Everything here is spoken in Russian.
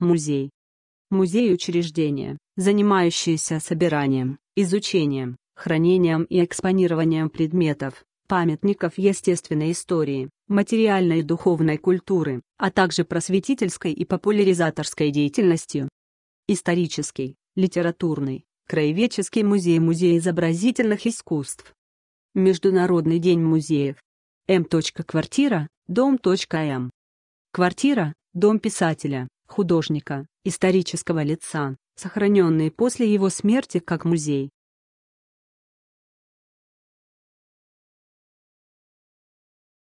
Музей. Музей учреждение, занимающееся собиранием, изучением, хранением и экспонированием предметов, памятников естественной истории, материальной и духовной культуры, а также просветительской и популяризаторской деятельностью. Исторический, литературный, краеведческий музей Музей изобразительных искусств. Международный день музеев. М. Квартира, дом. М. Квартира, дом писателя, художника, исторического лица, сохраненные после его смерти как музей.